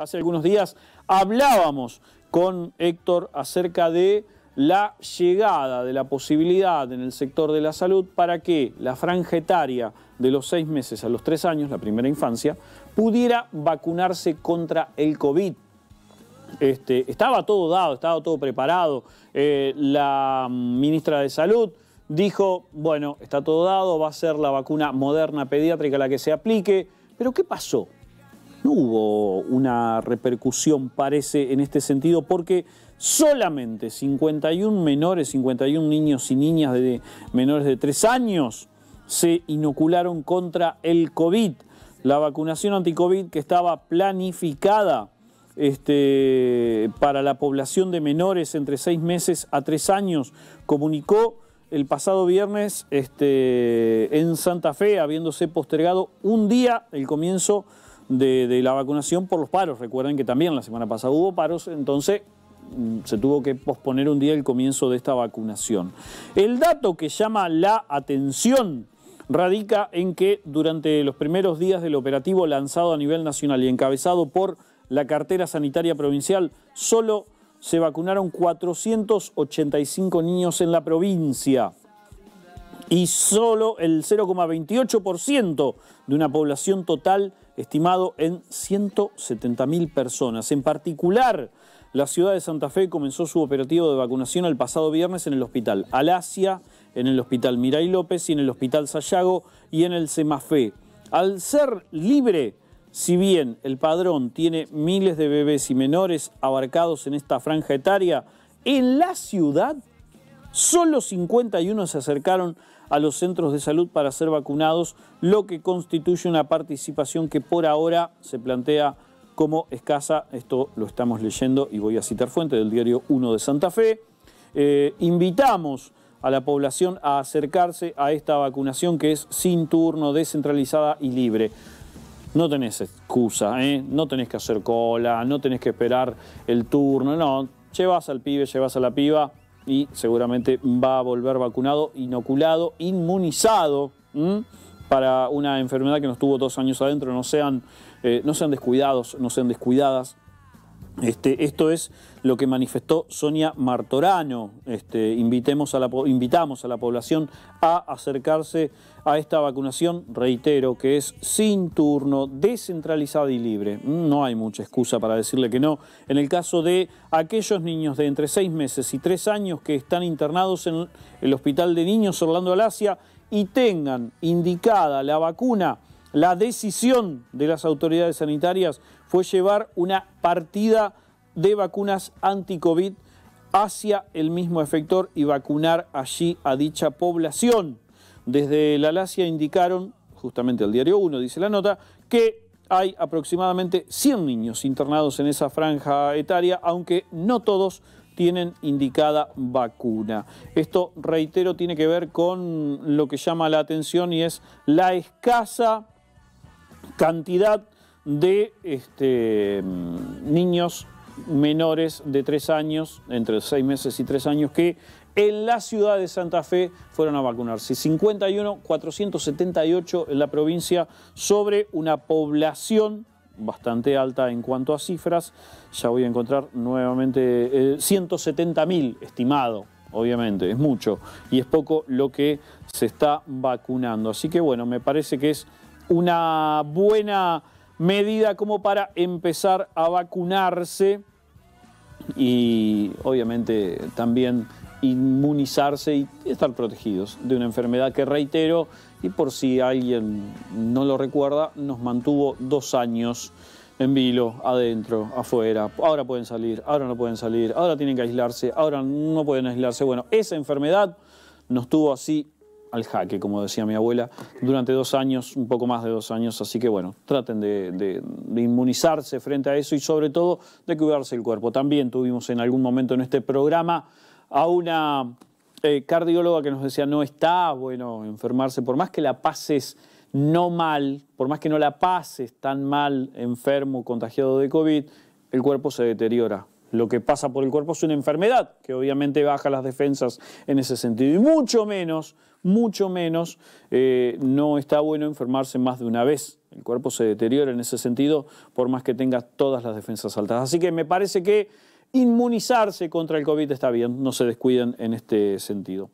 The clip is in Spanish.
Hace algunos días hablábamos con Héctor acerca de la llegada de la posibilidad en el sector de la salud para que la franja etaria de los seis meses a los tres años, la primera infancia, pudiera vacunarse contra el COVID. Este, estaba todo dado, estaba todo preparado. Eh, la ministra de Salud dijo, bueno, está todo dado, va a ser la vacuna moderna pediátrica la que se aplique, pero ¿qué pasó? no hubo una repercusión, parece, en este sentido, porque solamente 51 menores, 51 niños y niñas de menores de 3 años se inocularon contra el COVID. La vacunación anticovid que estaba planificada este, para la población de menores entre 6 meses a 3 años comunicó el pasado viernes este, en Santa Fe, habiéndose postergado un día el comienzo de, la vacunación por los paros. Recuerden que también la semana pasada hubo paros, entonces mm, se tuvo que posponer un día el comienzo de esta vacunación. El dato que llama la atención radica en que durante los primeros días del operativo lanzado a nivel nacional y encabezado por la cartera sanitaria provincial, solo se vacunaron 485 niños en la provincia y solo el 0,28% de una población total estimado en 170.000 personas. En particular, la ciudad de Santa Fe comenzó su operativo de vacunación el pasado viernes en el hospital Alasia, en el hospital Miray López y en el hospital Sayago y en el Semafe. Al ser libre, si bien el padrón tiene miles de bebés y menores abarcados en esta franja etaria, en la ciudad solo 51 se acercaron a los centros de salud para ser vacunados, lo que constituye una participación que por ahora se plantea como escasa. Esto lo estamos leyendo y voy a citar fuente del diario 1 de Santa Fe. Eh, invitamos a la población a acercarse a esta vacunación que es sin turno, descentralizada y libre. No tenés excusa, ¿eh? no tenés que hacer cola, no tenés que esperar el turno, no. Llevas al pibe, llevas a la piba, y seguramente va a volver vacunado, inoculado, inmunizado para una enfermedad que nos tuvo dos años adentro. No sean, eh, no sean descuidados, no sean descuidadas, este, esto es lo que manifestó Sonia Martorano. Este, invitemos a la, invitamos a la población a acercarse a esta vacunación, reitero, que es sin turno, descentralizada y libre. Mm, no hay mucha excusa para decirle que no. En el caso de aquellos niños de entre seis meses y tres años que están internados en el Hospital de Niños Orlando Alasia y tengan indicada la vacuna, la decisión de las autoridades sanitarias fue llevar una partida de vacunas anti-COVID hacia el mismo efector y vacunar allí a dicha población. Desde la LACIA indicaron, justamente el diario 1 dice la nota, que hay aproximadamente 100 niños internados en esa franja etaria, aunque no todos tienen indicada vacuna. Esto, reitero, tiene que ver con lo que llama la atención y es la escasa cantidad de este, niños menores de tres años, entre seis meses y tres años, que en la ciudad de Santa Fe fueron a vacunarse. 51, 478 en la provincia sobre una población bastante alta en cuanto a cifras. Ya voy a encontrar nuevamente 170.000 eh, estimado, obviamente, es mucho y es poco lo que se está vacunando. Así que bueno, me parece que es una buena medida como para empezar a vacunarse y obviamente también inmunizarse y estar protegidos de una enfermedad que reitero, y por si alguien no lo recuerda, nos mantuvo dos años en vilo, adentro, afuera. Ahora pueden salir, ahora no pueden salir, ahora tienen que aislarse, ahora no pueden aislarse. Bueno, esa enfermedad nos tuvo así al jaque, como decía mi abuela, durante dos años, un poco más de dos años, así que bueno, traten de, inmunizarse frente a eso y sobre todo de cuidarse el cuerpo. También tuvimos en algún momento en este programa a una eh, cardióloga que nos decía, no está bueno enfermarse, por más que la pases no mal, por más que no la pases tan mal, enfermo, contagiado de COVID, el cuerpo se deteriora. Lo que pasa por el cuerpo es una enfermedad que obviamente baja las defensas en ese sentido. Y mucho menos mucho menos eh, no está bueno enfermarse más de una vez. El cuerpo se deteriora en ese sentido por más que tenga todas las defensas altas. Así que me parece que inmunizarse contra el COVID está bien, no se descuiden en este sentido.